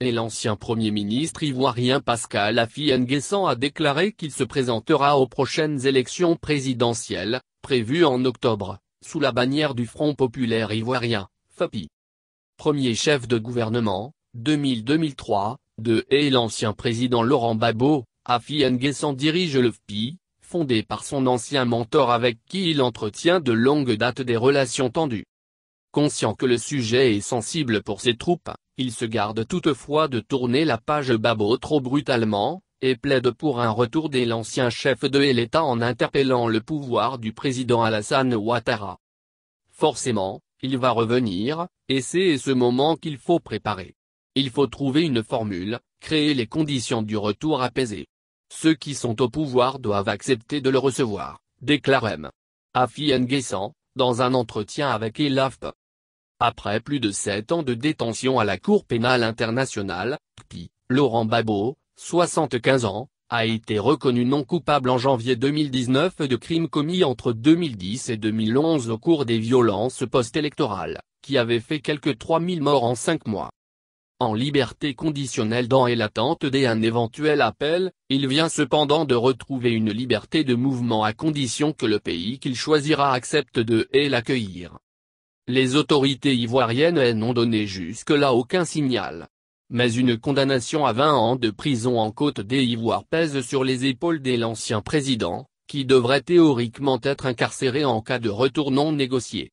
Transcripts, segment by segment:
et l'ancien Premier ministre ivoirien Pascal Afi Nguessan a déclaré qu'il se présentera aux prochaines élections présidentielles, prévues en octobre, sous la bannière du Front populaire ivoirien, FAPI. Premier chef de gouvernement, 2000-2003, de et l'ancien président Laurent Babo, Afi Nguessan dirige le FPI, fondé par son ancien mentor avec qui il entretient de longue date des relations tendues. Conscient que le sujet est sensible pour ses troupes, il se garde toutefois de tourner la page Babo trop brutalement, et plaide pour un retour de l'ancien chef de l'État en interpellant le pouvoir du président Alassane Ouattara. Forcément, il va revenir, et c'est ce moment qu'il faut préparer. Il faut trouver une formule, créer les conditions du retour apaisé. Ceux qui sont au pouvoir doivent accepter de le recevoir, déclare M. Afi Nguessan, dans un entretien avec ELAFP. Après plus de sept ans de détention à la Cour pénale internationale, CPI, Laurent Babo, 75 ans, a été reconnu non coupable en janvier 2019 de crimes commis entre 2010 et 2011 au cours des violences post-électorales, qui avaient fait quelque 3000 morts en 5 mois. En liberté conditionnelle dans et l'attente d'un éventuel appel, il vient cependant de retrouver une liberté de mouvement à condition que le pays qu'il choisira accepte de et l'accueillir. Les autorités ivoiriennes n'ont donné jusque-là aucun signal. Mais une condamnation à 20 ans de prison en Côte d'Ivoire pèse sur les épaules de l'ancien président, qui devrait théoriquement être incarcéré en cas de retour non négocié.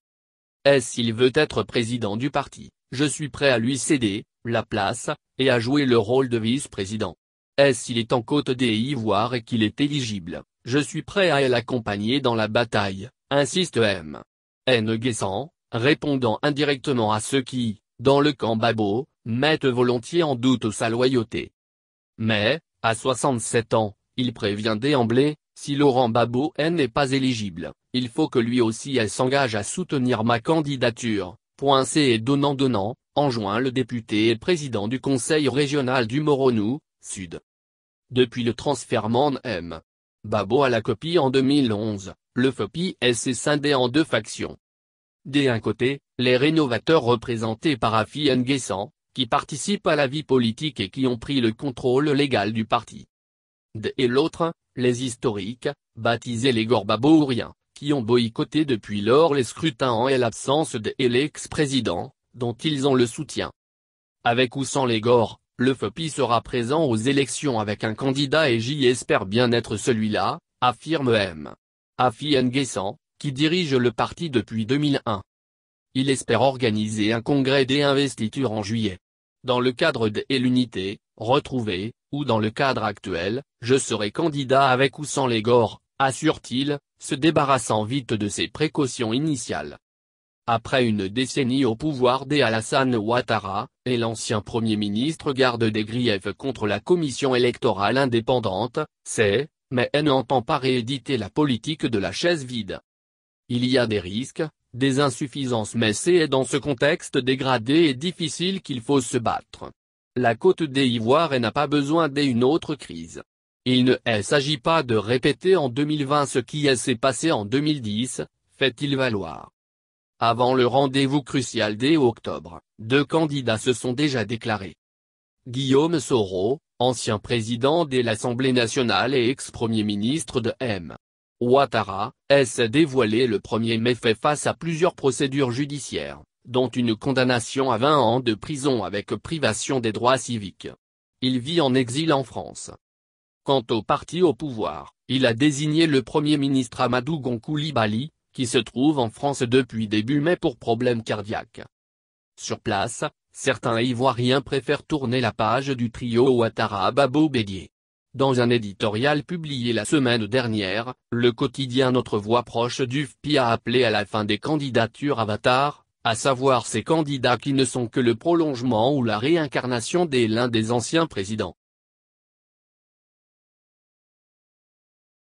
Est-ce qu'il veut être président du parti, je suis prêt à lui céder, la place, et à jouer le rôle de vice-président. Est-ce qu'il est en Côte d'Ivoire et qu'il est éligible, je suis prêt à l'accompagner dans la bataille, insiste M. N. Guessant, répondant indirectement à ceux qui, dans le camp Babo, mettent volontiers en doute sa loyauté. Mais, à 67 ans, il prévient d'emblée, si Laurent Babo n'est pas éligible, il faut que lui aussi elle s'engage à soutenir ma candidature. Point C et donnant donnant, enjoint le député et président du conseil régional du Moronou, Sud. Depuis le transfert Man M. Babo à la copie en 2011, le FOPI s'est scindé en deux factions. D'un côté, les rénovateurs représentés par Afi Nguessan, qui participent à la vie politique et qui ont pris le contrôle légal du parti. D et l'autre, les historiques, baptisés les Gorbabouriens, qui ont boycotté depuis lors les scrutins en l'absence de et l'ex-président, dont ils ont le soutien. Avec ou sans les Gors, le FOPI sera présent aux élections avec un candidat et j'y espère bien être celui-là, affirme M. Afi Nguessan, qui dirige le parti depuis 2001. Il espère organiser un congrès des investitures en juillet. Dans le cadre de l'unité, retrouvée, ou dans le cadre actuel, je serai candidat avec ou sans les gores, assure-t-il, se débarrassant vite de ses précautions initiales. Après une décennie au pouvoir des Alassane Ouattara, et l'ancien Premier ministre garde des griefs contre la commission électorale indépendante, c'est, mais elle n'entend pas rééditer la politique de la chaise vide. Il y a des risques, des insuffisances mais c'est dans ce contexte dégradé et difficile qu'il faut se battre. La côte des Ivoires n'a pas besoin d'une autre crise. Il ne s'agit pas de répéter en 2020 ce qui s'est passé en 2010, fait-il valoir. Avant le rendez-vous crucial dès octobre, deux candidats se sont déjà déclarés. Guillaume Soro, ancien président de l'Assemblée nationale et ex-premier ministre de M. Ouattara, s'est dévoilé le 1er mai fait face à plusieurs procédures judiciaires, dont une condamnation à 20 ans de prison avec privation des droits civiques. Il vit en exil en France. Quant au parti au pouvoir, il a désigné le Premier ministre Amadou Gonkoulibaly, qui se trouve en France depuis début mai pour problème cardiaque. Sur place, certains Ivoiriens préfèrent tourner la page du trio Ouattara Babo Bédier. Dans un éditorial publié la semaine dernière, le quotidien Notre Voix proche du FPI a appelé à la fin des candidatures avatar, à savoir ces candidats qui ne sont que le prolongement ou la réincarnation des l'un des anciens présidents.